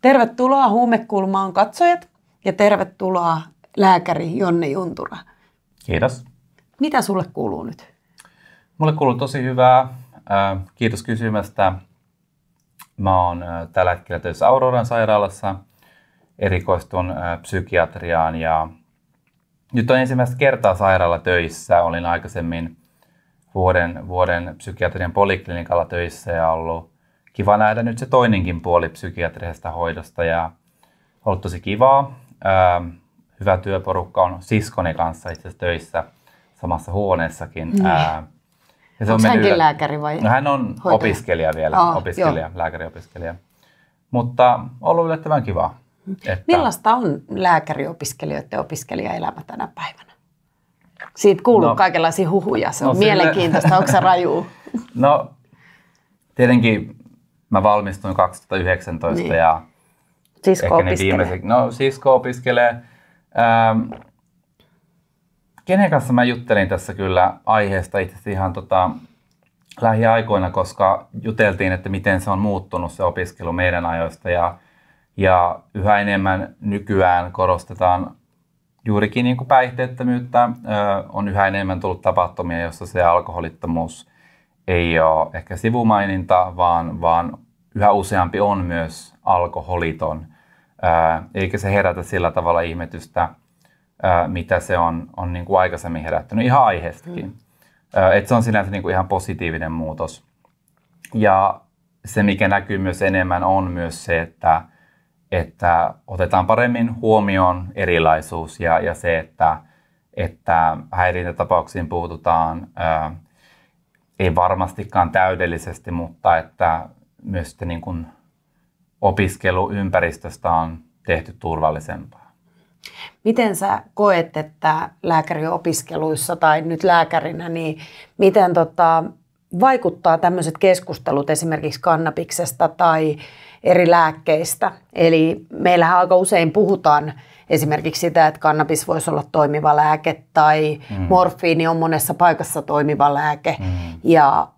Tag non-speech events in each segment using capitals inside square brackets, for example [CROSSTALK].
Tervetuloa Huumekulmaan katsojat ja tervetuloa lääkäri Jonne Juntura. Kiitos. Mitä sulle kuuluu nyt? Mulle kuuluu tosi hyvää. Äh, kiitos kysymästä. Mä oon äh, tällä hetkellä töissä Auroran sairaalassa. Erikoistun äh, psykiatriaan ja nyt on ensimmäistä kertaa sairaala töissä. Olin aikaisemmin vuoden, vuoden psykiatrian poliklinikalla töissä ja ollut kiva nähdä nyt se toinenkin puoli psykiatrisesta hoidosta ja ollut tosi kivaa. Ää, ähm, hyvä työporukka on siskoni kanssa itse asiassa töissä samassa huoneessakin. Mm. Ää, äh, ja se Onko on hänkin yllä... lääkäri vai no, Hän on hoitaja? opiskelija vielä, Aa, ah, opiskelija, joo. lääkäriopiskelija. Mutta ollut yllättävän kivaa. Että... Millaista on lääkäriopiskelijoiden opiskelijaelämä tänä päivänä? Siitä kuuluu no, kaikenlaisia huhuja, se on no, mielenkiintoista, sille... onko se raju? [LAUGHS] No tietenkin mä valmistuin 2019 niin. ja sisko ehkä ne viimeiset, no sisko opiskelee. Ähm, kenen kanssa mä juttelin tässä kyllä aiheesta itse asiassa ihan tota, lähiaikoina, koska juteltiin, että miten se on muuttunut se opiskelu meidän ajoista ja, ja yhä enemmän nykyään korostetaan juurikin niin kuin päihteettömyyttä. Ö, on yhä enemmän tullut tapahtumia, jossa se alkoholittomuus ei ole ehkä sivumaininta, vaan, vaan yhä useampi on myös alkoholiton. Ää, eikä se herätä sillä tavalla ihmetystä, ää, mitä se on, on niin kuin aikaisemmin herättänyt, ihan aiheestakin. Mm. Ää, se on sinänsä niin kuin ihan positiivinen muutos. Ja se, mikä näkyy myös enemmän, on myös se, että, että otetaan paremmin huomioon erilaisuus ja, ja se, että, että häirintätapauksiin puututaan. Ää, ei varmastikaan täydellisesti, mutta että myös niin kuin opiskeluympäristöstä on tehty turvallisempaa. Miten sä koet, että lääkäriopiskeluissa tai nyt lääkärinä, niin miten tota, vaikuttaa tämmöiset keskustelut esimerkiksi kannabiksesta tai eri lääkkeistä. Eli meillähän aika usein puhutaan esimerkiksi sitä, että kannabis voisi olla toimiva lääke tai mm. morfiini on monessa paikassa toimiva lääke. Mm. Ja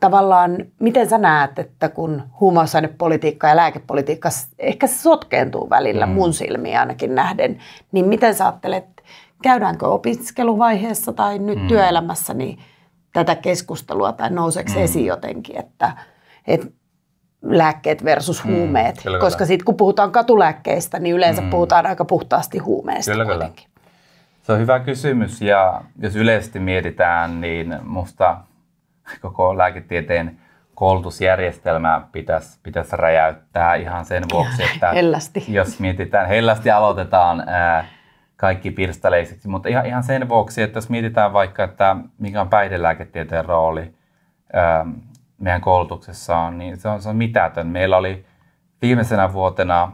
tavallaan, miten sä näet, että kun huumausainepolitiikka ja lääkepolitiikka ehkä se sotkeentuu välillä, mm. mun silmiä ainakin nähden, niin miten sä ajattelet, käydäänkö opiskeluvaiheessa tai nyt mm. työelämässä niin tätä keskustelua tai nouseeko mm. esiin jotenkin, että, että lääkkeet versus mm, huumeet. Kyllä, koska kyllä. sitten kun puhutaan katulääkkeistä, niin yleensä mm. puhutaan aika puhtaasti huumeista kyllä, kuitenkin. Kyllä. Se on hyvä kysymys ja jos yleisesti mietitään, niin musta koko lääketieteen koulutusjärjestelmää pitäisi, pitäisi räjäyttää ihan sen vuoksi, että hellästi. jos mietitään, hellästi aloitetaan ää, kaikki pirstaleiseksi, mutta ihan, ihan sen vuoksi, että jos mietitään vaikka, että mikä on päihdelääketieteen rooli, ää, meidän koulutuksessa on, niin se on, se on mitätön. Meillä oli viimeisenä vuotena,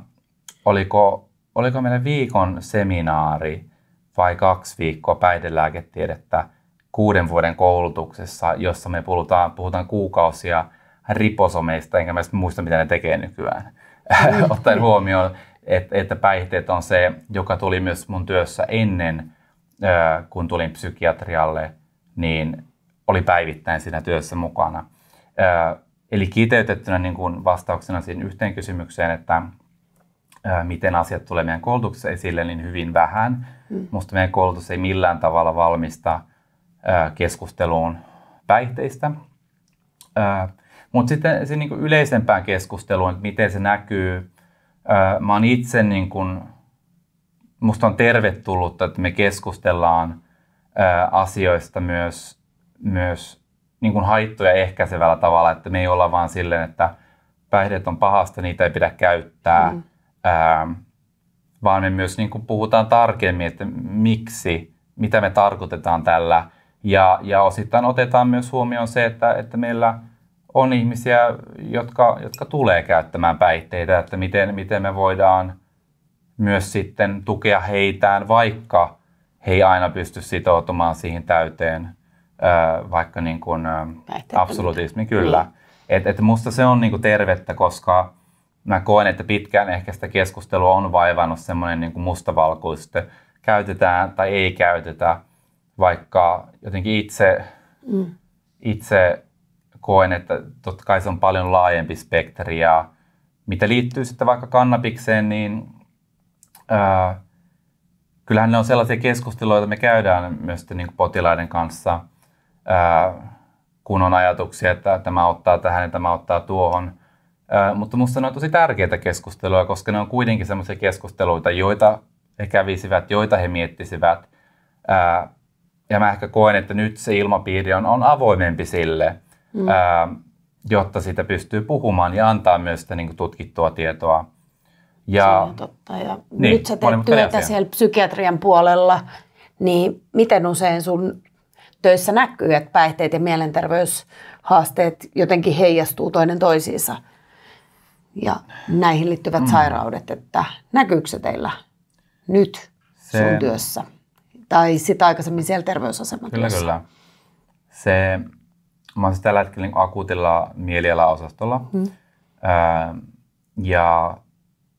oliko, oliko meillä viikon seminaari vai kaksi viikkoa päihdelääketiedettä kuuden vuoden koulutuksessa, jossa me puhutaan, puhutaan kuukausia riposomeista, enkä mä muista, mitä ne tekee nykyään. Mm. [LAUGHS] Ottaen huomioon, että, että päihteet on se, joka tuli myös mun työssä ennen, kun tulin psykiatrialle, niin oli päivittäin siinä työssä mukana – Eli kiteytettynä niin kuin vastauksena siihen yhteen kysymykseen, että miten asiat tulee meidän koulutuksessa esille, niin hyvin vähän. Mm. Musta meidän koulutus ei millään tavalla valmista keskusteluun päihteistä. Mutta sitten se niin kuin yleisempään keskusteluun, että miten se näkyy. Mä oon itse, niin kuin, musta on tervetullutta, että me keskustellaan asioista myös, myös niin kuin haittoja ehkäisevällä tavalla, että me ei olla vaan silleen, että päihdeet on pahasta, niitä ei pidä käyttää, mm. ää, ähm, vaan me myös niin kuin puhutaan tarkemmin, että miksi, mitä me tarkoitetaan tällä. Ja, ja osittain otetaan myös huomioon se, että, että meillä on ihmisiä, jotka, jotka tulee käyttämään päihteitä, että miten, miten me voidaan myös sitten tukea heitään, vaikka he ei aina pysty sitoutumaan siihen täyteen vaikka niin kuin, absolutismi, niin. kyllä. Niin. Et, et musta se on niin kuin tervettä, koska mä koen, että pitkään ehkä sitä keskustelua on vaivannut semmoinen niin mustavalkoista, käytetään tai ei käytetä, vaikka jotenkin itse, mm. itse koen, että totta kai se on paljon laajempi spektri ja mitä liittyy sitten vaikka kannabikseen, niin ää, kyllähän ne on sellaisia keskusteluja, joita me käydään myös niin potilaiden kanssa – kun on ajatuksia, että tämä ottaa tähän ja tämä ottaa tuohon. mutta minusta ne on tosi tärkeitä keskusteluja, koska ne on kuitenkin sellaisia keskusteluita, joita he kävisivät, joita he miettisivät. ja mä ehkä koen, että nyt se ilmapiiri on, on avoimempi sille, mm. jotta sitä pystyy puhumaan ja antaa myös sitä niin kuin, tutkittua tietoa. Ja, se on totta. Ja niin, nyt sä teet työtä siellä psykiatrian puolella, niin miten usein sun töissä näkyy, että päihteet ja mielenterveyshaasteet jotenkin heijastuu toinen toisiinsa ja näihin liittyvät mm. sairaudet, että näkyykö se teillä nyt se, sun työssä tai sitä aikaisemmin siellä terveysaseman Kyllä, kyllä. Se, mä olen siis tällä hetkellä niin akuutilla mielialaosastolla mm. öö, ja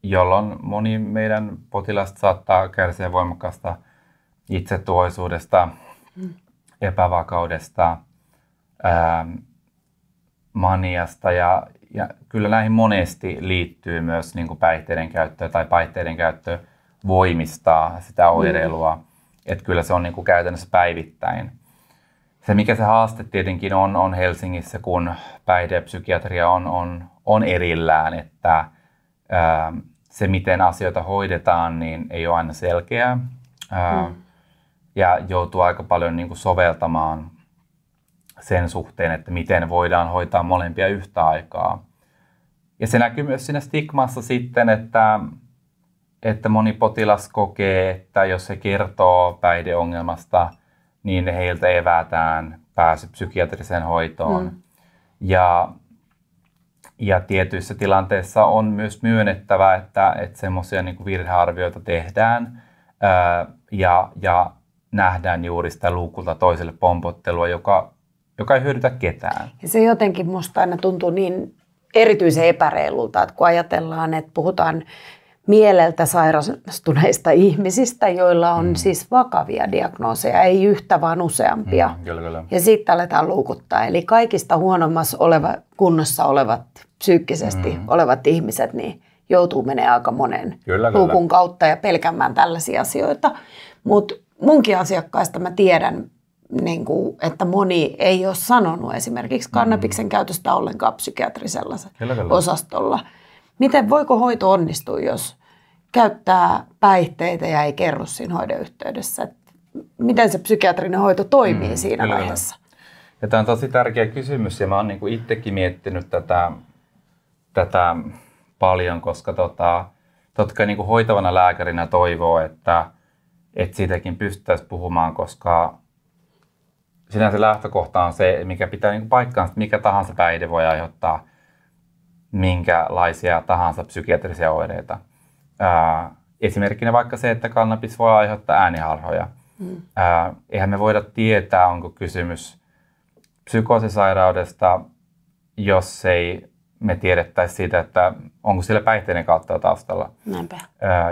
jolloin moni meidän potilasta saattaa kärsiä voimakkaasta itsetuhoisuudesta, mm epävakaudesta, ää, ähm, maniasta ja, ja kyllä näihin monesti liittyy myös niin kuin päihteiden käyttöä tai päihteiden käyttö voimistaa sitä mm. oireilua. Mm. Että kyllä se on niin kuin käytännössä päivittäin. Se mikä se haaste tietenkin on, on Helsingissä, kun päihdepsykiatria on, on, on erillään, että ää, ähm, se miten asioita hoidetaan, niin ei ole aina selkeää. Ää, äh, mm ja joutuu aika paljon niin kuin soveltamaan sen suhteen, että miten voidaan hoitaa molempia yhtä aikaa. Ja se näkyy myös siinä stigmassa sitten, että, että moni potilas kokee, että jos se kertoo päihdeongelmasta, niin heiltä evätään pääsy psykiatriseen hoitoon. Mm. Ja, ja tietyissä tilanteissa on myös myönnettävä, että, että semmoisia niin virhearvioita tehdään ää, ja, ja nähdään juuri sitä luukulta toiselle pompottelua, joka, joka ei hyödytä ketään. Ja se jotenkin musta aina tuntuu niin erityisen epäreilulta, että kun ajatellaan, että puhutaan mieleltä sairastuneista ihmisistä, joilla on mm. siis vakavia diagnooseja, ei yhtä vaan useampia. Mm, kyllä, kyllä. Ja sitten aletaan luukuttaa. Eli kaikista huonommassa oleva, kunnossa olevat, psyykkisesti mm. olevat ihmiset, niin joutuu menemään aika monen kyllä, luukun kyllä. kautta ja pelkämään tällaisia asioita. Mutta munkin asiakkaista mä tiedän, niin kuin, että moni ei ole sanonut esimerkiksi mm. kannabiksen mm. käytöstä ollenkaan psykiatrisella osastolla. Miten voiko hoito onnistua, jos käyttää päihteitä ja ei kerro siinä hoidon yhteydessä? Et miten se psykiatrinen hoito toimii mm, siinä kyllä, vaiheessa? Ja tämä on tosi tärkeä kysymys ja mä oon niin kuin itsekin miettinyt tätä, tätä paljon, koska tota, totta kai niin kuin hoitavana lääkärinä toivoo, että – että siitäkin pystyttäisiin puhumaan, koska sinänsä lähtökohta on se, mikä pitää niin paikkaansa, että mikä tahansa päihde voi aiheuttaa minkälaisia tahansa psykiatrisia oireita. Ää, esimerkkinä vaikka se, että kannabis voi aiheuttaa ääniharhoja. Mm. Ää, eihän me voida tietää, onko kysymys psykoosisairaudesta, jos ei me tiedettäisiin siitä, että onko sillä päihteiden kautta taustalla. Näinpä.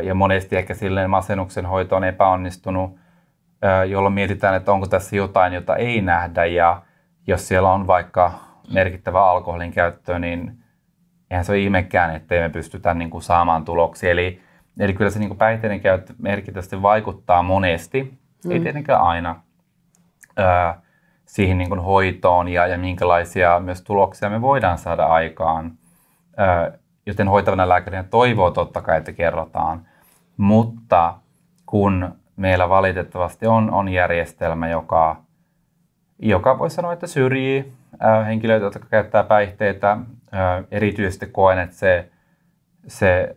Ja monesti ehkä silleen masennuksen hoito on epäonnistunut, jolloin mietitään, että onko tässä jotain, jota ei nähdä ja jos siellä on vaikka merkittävä alkoholin käyttö, niin eihän se ole ihmekään, ettei me pystytä niin kuin saamaan tuloksia. Eli, eli kyllä se niin kuin päihteiden käyttö merkittävästi vaikuttaa monesti, mm. ei tietenkään aina. Öö, siihen niin kuin hoitoon ja, ja minkälaisia myös tuloksia me voidaan saada aikaan. Joten hoitavana lääkärinä toivoo totta kai, että kerrotaan, mutta kun meillä valitettavasti on, on järjestelmä, joka, joka voi sanoa, että syrjii henkilöitä, jotka käyttää päihteitä. Erityisesti koen, että se, se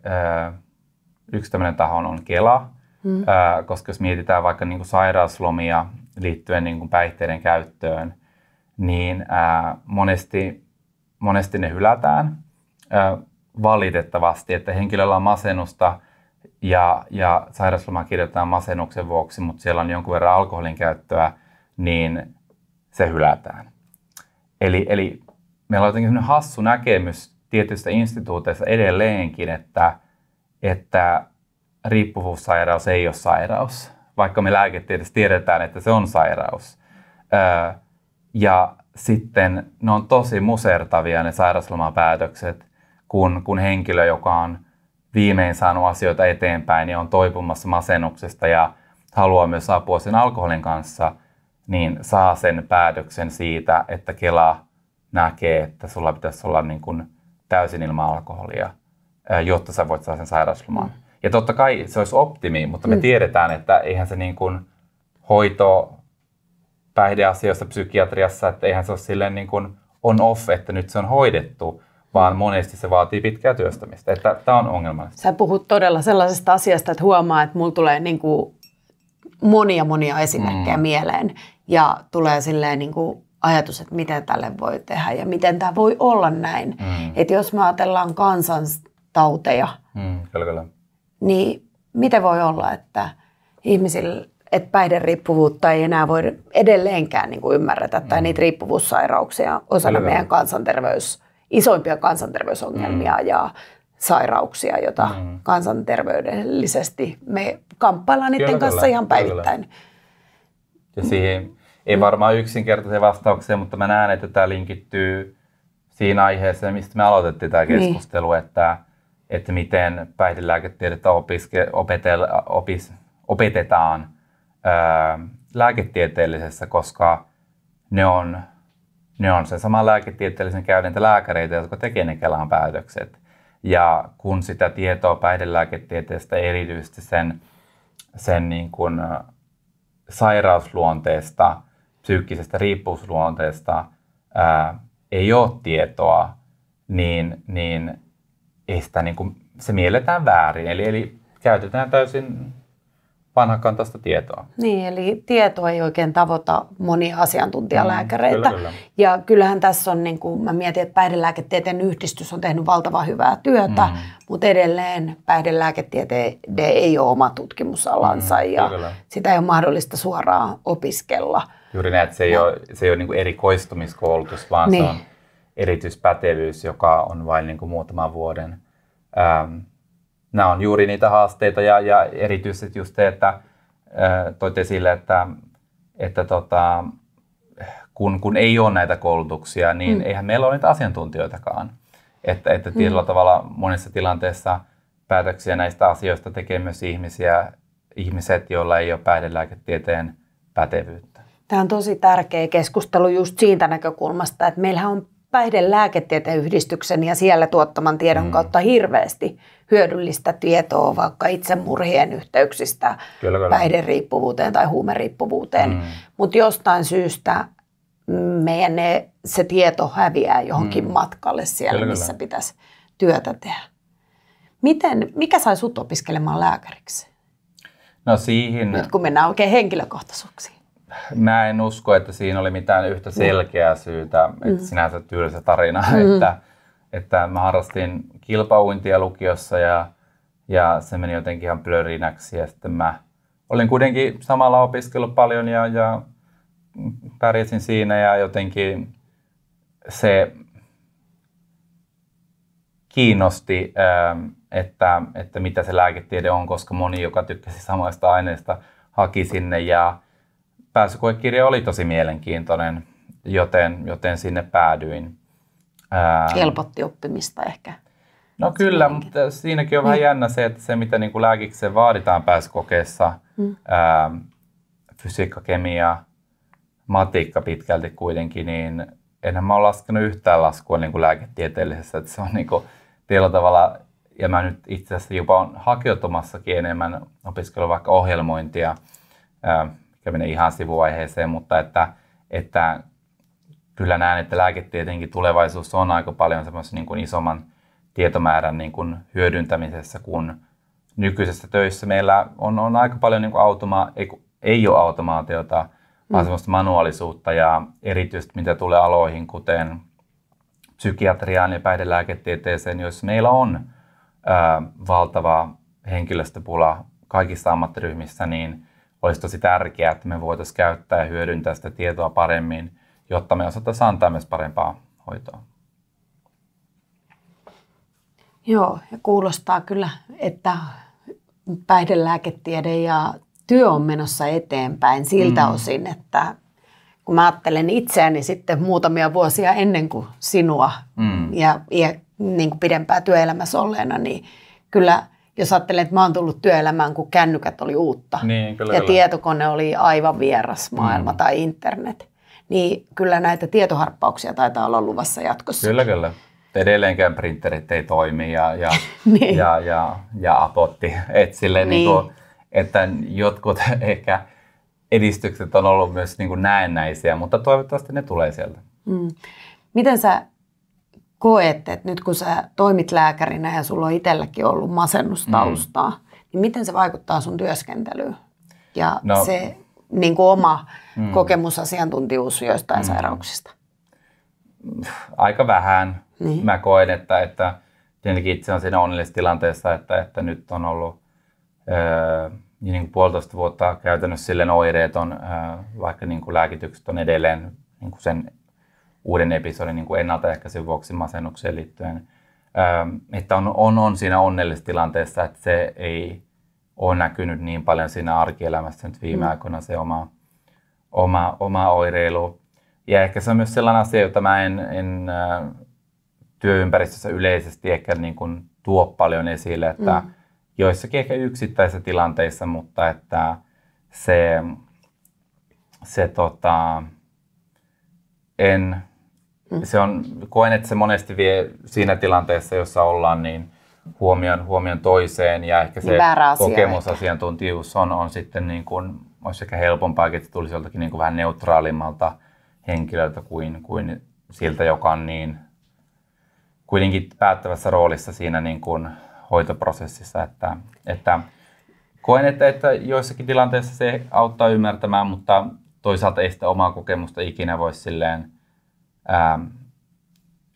yksi tämmöinen taho on Kela, mm. koska jos mietitään vaikka niin kuin sairauslomia, liittyen niin kuin päihteiden käyttöön, niin ää, monesti, monesti ne hylätään ää, valitettavasti, että henkilöllä on masennusta ja, ja sairausloma kirjoitetaan masennuksen vuoksi, mutta siellä on jonkun verran alkoholin käyttöä, niin se hylätään. Eli, eli meillä on jotenkin hassu näkemys tietyissä instituuteissa edelleenkin, että, että riippuvuussairaus ei ole sairaus vaikka me lääketieteessä tiedetään, että se on sairaus. Öö, ja sitten ne on tosi musertavia ne sairauslomapäätökset, kun, kun henkilö, joka on viimein saanut asioita eteenpäin ja niin on toipumassa masennuksesta ja haluaa myös apua sen alkoholin kanssa, niin saa sen päätöksen siitä, että Kela näkee, että sulla pitäisi olla niin kuin täysin ilman alkoholia, jotta sä voit saada sen sairauslomaan. Mm. Ja totta kai se olisi optimi, mutta me mm. tiedetään, että eihän se niin kuin hoito päihdeasioissa, psykiatriassa, että eihän se ole silleen niin kuin on-off, että nyt se on hoidettu, vaan monesti se vaatii pitkää työstämistä. Että tämä on ongelma. Sä puhut todella sellaisesta asiasta, että huomaa, että mulla tulee niin kuin monia monia esimerkkejä mm. mieleen ja tulee silleen niin kuin ajatus, että miten tälle voi tehdä ja miten tämä voi olla näin. Mm. Että jos me ajatellaan kansantauteja, mm, kyllä, kyllä niin miten voi olla, että ihmisillä että riippuvuutta ei enää voi edelleenkään niin kuin ymmärretä, mm. niitä riippuvuussairauksia osana Kyllä. meidän kansanterveys, isoimpia kansanterveysongelmia mm. ja sairauksia, joita mm. kansanterveydellisesti me kamppaillaan niiden Kyllä. kanssa ihan päivittäin. Kyllä. Ja siihen ei varmaan yksinkertaisia vastauksia, mutta mä näen, että tämä linkittyy siinä aiheeseen, mistä me aloitettiin tämä niin. keskustelu, niin. että – että miten päihdelääketiedettä opiske, opetel, opis, opetetaan ää, lääketieteellisessä, koska ne on, ne on sen saman lääketieteellisen käydintä lääkäreitä, jotka tekevät ne Kelan päätökset. Ja kun sitä tietoa päihdelääketieteestä erityisesti sen, sen niin kuin sairausluonteesta, psyykkisestä riippuvuusluonteesta ää, ei ole tietoa, niin, niin ei sitä niin kuin, se mielletään väärin. Eli, eli käytetään täysin vanhakantaista tietoa. Niin, eli tieto ei oikein tavoita monia asiantuntijalääkäreitä. Mm, kyllä, kyllä. Ja kyllähän tässä on, niin kuin mä mietin, että päihdelääketieteen yhdistys on tehnyt valtavan hyvää työtä, mm. mutta edelleen päihdelääketiede ei ole oma tutkimusalansa mm, ja sitä ei ole mahdollista suoraan opiskella. Juuri näin, että se ei ja. ole, se ei ole niin kuin erikoistumiskoulutus, vaan niin. se on erityispätevyys, joka on vain niin kuin muutaman vuoden. Ähm, nämä on juuri niitä haasteita ja, ja erityisesti just se, että äh, toit esille, että, että tota, kun, kun ei ole näitä koulutuksia, niin mm. eihän meillä ole niitä asiantuntijoitakaan. Että, että mm. tietyllä mm. tavalla monissa tilanteissa päätöksiä näistä asioista tekee myös ihmisiä, ihmiset, joilla ei ole päihdelääketieteen pätevyyttä. Tämä on tosi tärkeä keskustelu just siitä näkökulmasta, että meillähän on päihdelääketieteen yhdistyksen ja siellä tuottaman tiedon mm. kautta hirveästi hyödyllistä tietoa vaikka itsemurhien yhteyksistä kyllä, kyllä. päihderiippuvuuteen tai huumeriippuvuuteen. Mm. Mutta jostain syystä meidän ne, se tieto häviää johonkin mm. matkalle siellä, kyllä, missä kyllä. pitäisi työtä tehdä. Miten, mikä sai sut opiskelemaan lääkäriksi? No siihen... Nyt kun mennään oikein henkilökohtaisuuksiin mä en usko, että siinä oli mitään yhtä mm. selkeää syytä, mm. että sinänsä tyylisä tarina, mm. että, että mä harrastin kilpauintia lukiossa ja, ja se meni jotenkin ihan plörinäksi ja sitten mä olin kuitenkin samalla opiskellut paljon ja, ja pärjäsin siinä ja jotenkin se kiinnosti, ähm, että, että mitä se lääketiede on, koska moni, joka tykkäsi samoista aineista, haki sinne ja pääsykoekirja oli tosi mielenkiintoinen, joten, joten sinne päädyin. Ähm, Helpotti oppimista ehkä. No Oot kyllä, mutta siinäkin on vähän vähän niin. jännä se, että se mitä niin kuin lääkikseen vaaditaan pääsykokeessa, mm. ää, ähm, fysiikka, kemia, matikka pitkälti kuitenkin, niin enhän mä ole laskenut yhtään laskua niin kuin lääketieteellisessä, että se on niin kuin tavalla, ja mä nyt itse asiassa jopa on hakeutumassakin enemmän opiskelua vaikka ohjelmointia, ää, ähm, Kävin menee ihan sivuaiheeseen, mutta että, että kyllä näen, että lääketieteenkin tulevaisuus on aika paljon semmoisen niin kuin isomman tietomäärän niin kuin hyödyntämisessä, kun nykyisessä töissä meillä on, on aika paljon niin kuin automa- ei, ei ole automaatiota, vaan mm. semmoista manuaalisuutta ja erityisesti mitä tulee aloihin, kuten psykiatriaan ja päihdelääketieteeseen, joissa meillä on ää, valtava henkilöstöpula kaikissa ammattiryhmissä, niin olisi tosi tärkeää, että me voitaisiin käyttää ja hyödyntää sitä tietoa paremmin, jotta me osataan antaa myös parempaa hoitoa. Joo, ja kuulostaa kyllä, että päihdelääketiede ja työ on menossa eteenpäin siltä mm. osin, että kun mä ajattelen itseäni sitten muutamia vuosia ennen kuin sinua mm. ja, ja niin kuin pidempää työelämässä olleena, niin kyllä jos ajattelee, että mä oon tullut työelämään, kun kännykät oli uutta niin, kyllä, ja kyllä. tietokone oli aivan vieras maailma mm. tai internet, niin kyllä näitä tietoharppauksia taitaa olla luvassa jatkossa. Kyllä, kyllä. Edelleenkään printerit ei toimi ja, ja, [LAUGHS] niin. ja, ja, ja apotti. Et niin. Niin kuin, että jotkut [LAUGHS] ehkä edistykset on ollut myös niin kuin näennäisiä, mutta toivottavasti ne tulee sieltä. Mm. Miten sä koet, että nyt kun sä toimit lääkärinä ja sulla on itselläkin ollut masennustaustaa, mm. niin miten se vaikuttaa sun työskentelyyn? Ja no. se niin kuin oma mm. asiantuntijuus joistain mm. sairauksista? Aika vähän. Niin. Mä koen, että, että tietenkin itse on siinä onnellisessa tilanteessa, että, että nyt on ollut öö, niin kuin puolitoista vuotta käytännössä silleen oireeton, öö, vaikka niin kuin lääkitykset on edelleen niin kuin sen uuden episodin niin kuin ennaltaehkäisyn vuoksi masennukseen liittyen. Ähm, että on, on, on siinä onnellisessa tilanteessa, että se ei ole näkynyt niin paljon siinä arkielämässä nyt viime mm. aikoina se oma, oma, oma oireilu. Ja ehkä se on myös sellainen asia, jota mä en, en työympäristössä yleisesti ehkä niin kuin tuo paljon esille, että mm. joissakin ehkä yksittäisissä tilanteissa, mutta että se, se tota, en Mm. Se on, koen, että se monesti vie siinä tilanteessa, jossa ollaan, niin huomion, huomion toiseen ja ehkä se niin asia kokemusasiantuntijuus on, on sitten niin kuin, olisi ehkä helpompaa, että se tulisi joltakin niin kuin vähän neutraalimmalta henkilöltä kuin, kuin siltä, joka on niin kuitenkin päättävässä roolissa siinä niin kuin hoitoprosessissa, että, että koen, että, että joissakin tilanteissa se auttaa ymmärtämään, mutta toisaalta ei sitä omaa kokemusta ikinä voi silleen ää, ähm,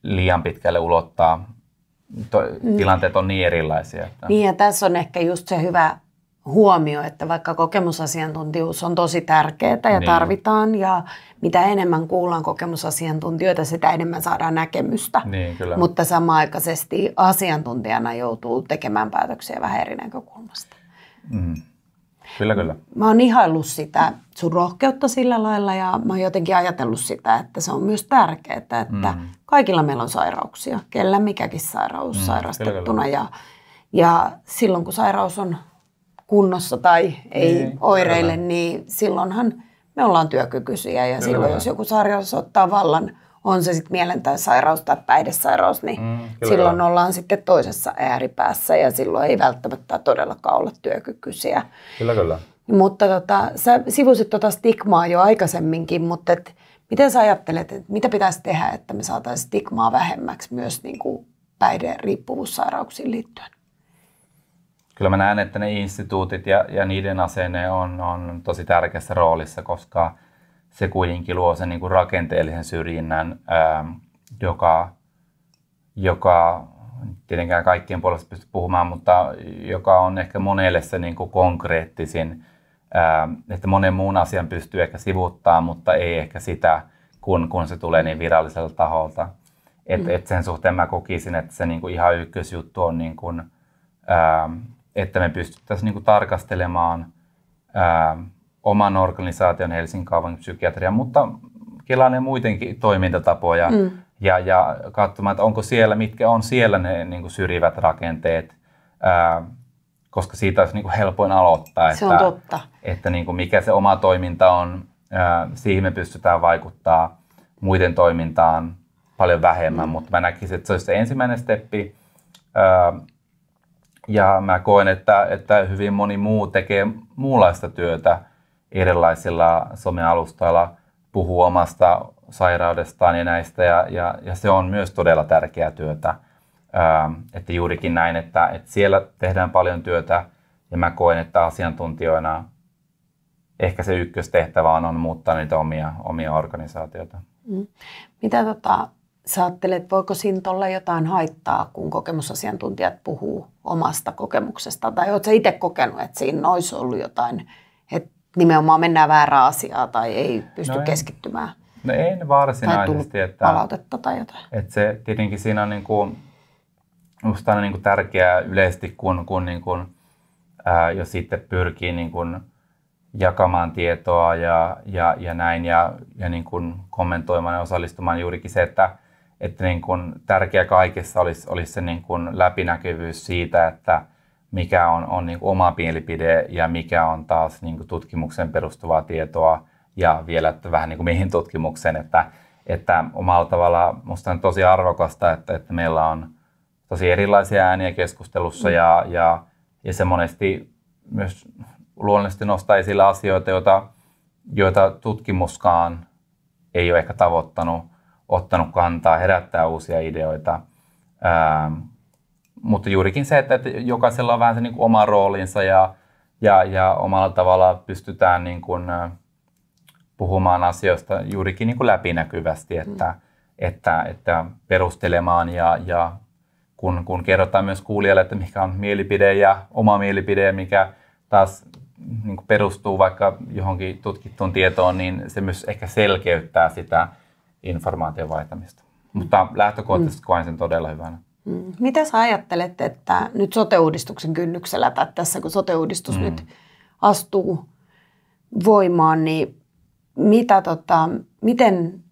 liian pitkälle ulottaa. To, mm. Tilanteet on niin erilaisia. Että. Niin ja tässä on ehkä just se hyvä huomio, että vaikka kokemusasiantuntijuus on tosi tärkeää ja niin. tarvitaan ja mitä enemmän kuullaan kokemusasiantuntijoita, sitä enemmän saadaan näkemystä. Niin, kyllä. Mutta samaaikaisesti asiantuntijana joutuu tekemään päätöksiä vähän eri näkökulmasta. Mm. Kyllä, kyllä. Mä oon ihaillut sitä sun rohkeutta sillä lailla ja mä oon jotenkin ajatellut sitä, että se on myös tärkeää, että mm. kaikilla meillä on sairauksia, kellä mikäkin sairaus mm, sairastettuna kyllä, kyllä. Ja, ja silloin kun sairaus on kunnossa tai ei niin, oireille, kyllä. niin silloinhan me ollaan työkykyisiä ja kyllä. silloin jos joku sairaus ottaa vallan – on se sitten mielentäyssairaus tai päihdesairaus, niin mm, kyllä. silloin ollaan sitten toisessa ääripäässä ja silloin ei välttämättä todellakaan olla työkykyisiä. Kyllä, kyllä. Mutta tota, sä sivusit tuota stigmaa jo aikaisemminkin, mutta et, miten sä ajattelet, että mitä pitäisi tehdä, että me saataisiin stigmaa vähemmäksi myös niin kuin riippuvuussairauksiin liittyen? Kyllä mä näen, että ne instituutit ja, ja niiden asenne on, on tosi tärkeässä roolissa, koska – se kuitenkin luo sen niin kuin rakenteellisen syrjinnän, ää, ähm, joka, joka tietenkään kaikkien puolesta pysty puhumaan, mutta joka on ehkä monelle se niin kuin konkreettisin, ää, ähm, että monen muun asian pystyy ehkä sivuttaa, mutta ei ehkä sitä, kun, kun se tulee niin viralliselta taholta. Et, mm. et sen suhteen mä kokisin, että se niin kuin ihan ykkösjuttu on, niin kuin, ää, ähm, että me pystyttäisiin niin kuin tarkastelemaan ää, oman organisaation Helsingin kaupungin psykiatria, mutta ja muutenkin toimintatapoja mm. ja, ja katsomaan, että onko siellä, mitkä on siellä ne niin kuin syrjivät rakenteet, ää, koska siitä olisi niin kuin helpoin aloittaa. Se että, on totta. Että niin kuin mikä se oma toiminta on, ää, siihen me pystytään vaikuttaa muiden toimintaan paljon vähemmän, mm. mutta mä näkisin, että se olisi se ensimmäinen steppi. Ää, ja mä koen, että, että hyvin moni muu tekee muunlaista työtä, erilaisilla somealustoilla puhuu omasta sairaudestaan ja näistä, ja, ja, ja se on myös todella tärkeää työtä. Ää, että juurikin näin, että, että siellä tehdään paljon työtä, ja mä koen, että asiantuntijoina ehkä se ykköstehtävä on, on muuttaa niitä omia, omia organisaatioita. Mm. Mitä tota, sä ajattelet, voiko siinä olla jotain haittaa, kun kokemusasiantuntijat puhuu omasta kokemuksesta? Tai oletko itse kokenut, että siinä olisi ollut jotain, että nimenomaan mennään väärää asiaa tai ei no pysty no en, keskittymään? No en varsinaisesti. Tai että, palautetta tai jotain. Että se tietenkin siinä on niin kuin, musta on niin kuin tärkeää yleisesti, kun, kun niin kuin, ää, jos sitten pyrkii niin kuin jakamaan tietoa ja, ja, ja näin ja, ja niin kuin kommentoimaan ja osallistumaan juurikin se, että, että niin kuin tärkeä kaikessa olisi, olisi se niin kuin läpinäkyvyys siitä, että – mikä on, on niin kuin oma mielipide ja mikä on taas niin kuin tutkimuksen perustuvaa tietoa ja vielä että vähän niin kuin mihin tutkimukseen, että, että omalla tavalla minusta on tosi arvokasta, että, että meillä on tosi erilaisia ääniä keskustelussa mm. ja, ja, ja se monesti myös luonnollisesti nostaa esille asioita, joita, joita tutkimuskaan ei ole ehkä tavoittanut, ottanut kantaa, herättää uusia ideoita. Ähm, mutta juurikin se, että, että jokaisella on vähän se niin kuin oma roolinsa ja, ja, ja omalla tavalla pystytään niin kuin, puhumaan asioista juurikin niin kuin läpinäkyvästi, mm. että, mm. että, että perustelemaan ja, ja kun, kun kerrotaan myös kuulijalle, että mikä on mielipide ja oma mielipide ja mikä taas niin kuin perustuu vaikka johonkin tutkittuun tietoon, niin se myös ehkä selkeyttää sitä informaation vaihtamista. Mm. Mutta lähtökohtaisesti mm. koen sen todella hyvänä. Mm. Mitä sä ajattelet, että nyt sote-uudistuksen kynnyksellä tai tässä kun sote-uudistus mm. nyt astuu voimaan, niin mitä tota, miten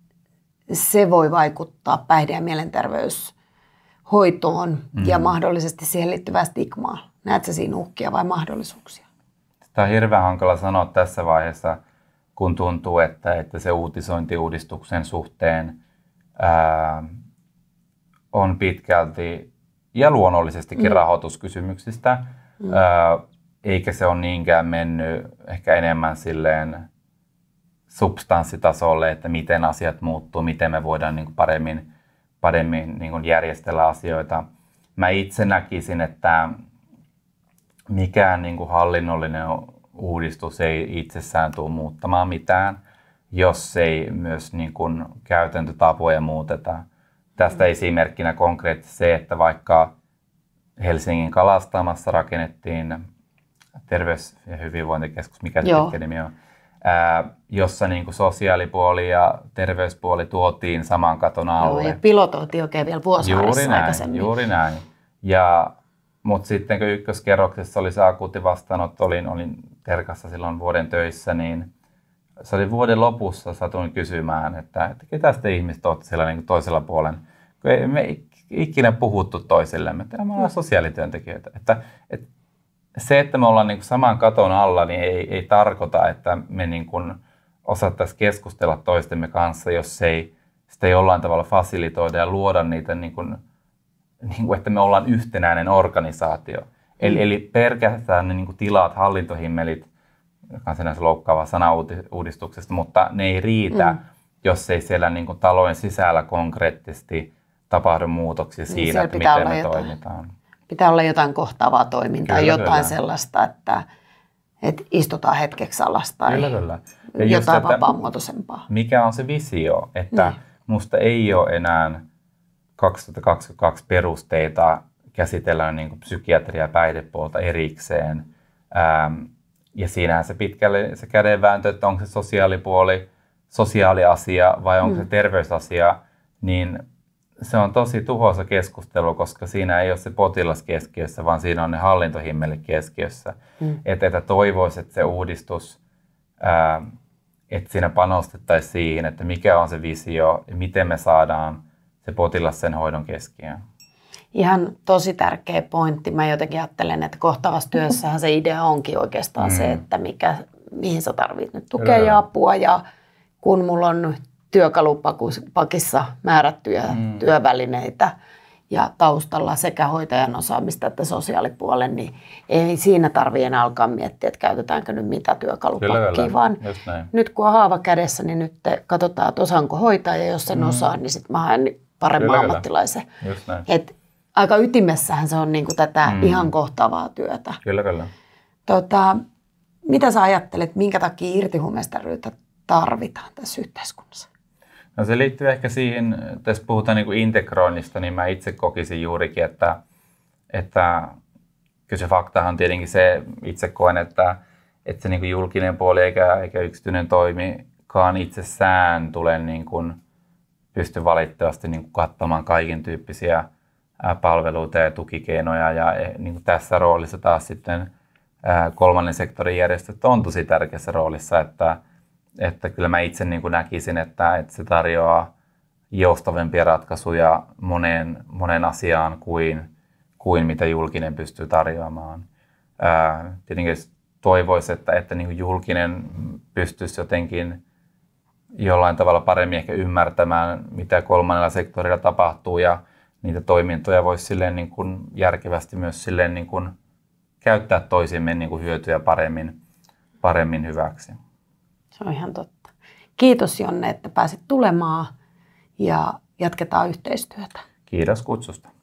se voi vaikuttaa päihde- ja mielenterveyshoitoon mm. ja mahdollisesti siihen liittyvään stigmaan? Näetkö siinä uhkia vai mahdollisuuksia? Sitä on hirveän hankala sanoa tässä vaiheessa, kun tuntuu, että, että se uudistuksen suhteen ää, on pitkälti ja luonnollisestikin mm. rahoituskysymyksistä, mm. Ää, eikä se ole niinkään mennyt ehkä enemmän silleen substanssitasolle, että miten asiat muuttuu, miten me voidaan niin kuin paremmin, paremmin niin kuin järjestellä asioita. Mä itse näkisin, että mikään niin kuin hallinnollinen uudistus ei itsessään tule muuttamaan mitään, jos ei myös niin kuin käytäntötapoja muuteta. Tästä esimerkkinä konkreettisesti se, että vaikka Helsingin kalastamassa rakennettiin terveys- ja hyvinvointikeskus, mikä se nimi on, ää, jossa niin kuin sosiaalipuoli ja terveyspuoli tuotiin saman katon alle. Joo, ja pilotoitiin oikein vielä vuosi juuri näin, aikaisemmin. Juuri näin. Ja, mutta sitten kun ykköskerroksessa oli se akuutti vastaanotto, olin, olin Terkassa silloin vuoden töissä, niin – se oli vuoden lopussa, satuin kysymään, että, että ketä te ihmiset olette siellä niin toisella puolen. Kun ei, me ei ikinä puhuttu toisillemme, että me ollaan mm. sosiaalityöntekijöitä. Että, että se, että me ollaan niin kuin saman katon alla, niin ei, ei tarkoita, että me niin kuin osattaisiin keskustella toistemme kanssa, jos ei sitä jollain tavalla fasilitoida ja luoda niitä, niin kuin, niin kuin, että me ollaan yhtenäinen organisaatio. Eli, mm. eli pelkästään ne niin kuin tilat, hallintohimmelit, joka sinänsä loukkaava sana uudistuksesta, mutta ne ei riitä, mm. jos ei siellä niin kuin talojen sisällä konkreettisesti tapahdu muutoksia niin siinä, että miten me jotain, toimitaan. Pitää olla jotain kohtaavaa toimintaa, kyllä, jotain kyllä. sellaista, että, että istutaan hetkeksi alas tai kyllä, kyllä. Ja jotain just, vapaamuotoisempaa. Mikä on se visio, että niin. musta ei ole enää 2022 perusteita käsitellään niin psykiatria ja päihdepuolta erikseen. Ähm, ja siinähän se pitkälle se kädenvääntö, että onko se sosiaalipuoli, sosiaaliasia vai onko mm. se terveysasia, niin se on tosi tuhoisa keskustelu, koska siinä ei ole se potilas keskiössä, vaan siinä on ne hallintohimmelit keskiössä. Mm. Että, että toivoisi, että se uudistus, ää, että siinä panostettaisiin siihen, että mikä on se visio ja miten me saadaan se potilas sen hoidon keskiöön ihan tosi tärkeä pointti. Mä jotenkin ajattelen, että kohtavassa mm-hmm. työssähän se idea onkin oikeastaan mm. se, mm-hmm. että mikä, mihin sä tarvit nyt tukea ja apua. Ja kun mulla on työkalupakissa määrättyjä mm. työvälineitä ja taustalla sekä hoitajan osaamista että sosiaalipuolen, niin ei siinä tarvitse enää alkaa miettiä, että käytetäänkö nyt mitä työkalupakkiä, vaan nyt kun on haava kädessä, niin nyt katsotaan, että osaanko hoitaja, jos sen mm. osaa, niin sitten mä haen paremman Kyllä, ammattilaisen. Just näin. Et aika ytimessähän se on niin kuin tätä mm. ihan kohtavaa työtä. Kyllä, kyllä. Tota, mitä sä ajattelet, minkä takia irtihumestaryyttä tarvitaan tässä yhteiskunnassa? No se liittyy ehkä siihen, jos puhutaan niin kuin integroinnista, niin mä itse kokisin juurikin, että, että kyllä se faktahan on tietenkin se, itse koen, että, että se niin kuin julkinen puoli eikä, eikä yksityinen toimikaan itsessään tule niin kuin, pysty valitettavasti niin kuin kattamaan kaiken tyyppisiä palveluita ja tukikeinoja ja eh, niin kuin tässä roolissa taas sitten kolmannen sektorin järjestöt on tosi tärkeässä roolissa, että, että kyllä mä itse niin kuin näkisin, että, että se tarjoaa joustavempia ratkaisuja moneen, moneen asiaan kuin, kuin mitä julkinen pystyy tarjoamaan. tietenkin toivoisi, että, että niin kuin julkinen pystyisi jotenkin jollain tavalla paremmin ehkä ymmärtämään, mitä kolmannella sektorilla tapahtuu ja, niitä toimintoja voisi silleen niin kuin järkevästi myös silleen niin kuin käyttää toisimme niin kuin hyötyjä paremmin, paremmin hyväksi. Se on ihan totta. Kiitos Jonne, että pääsit tulemaan ja jatketaan yhteistyötä. Kiitos kutsusta.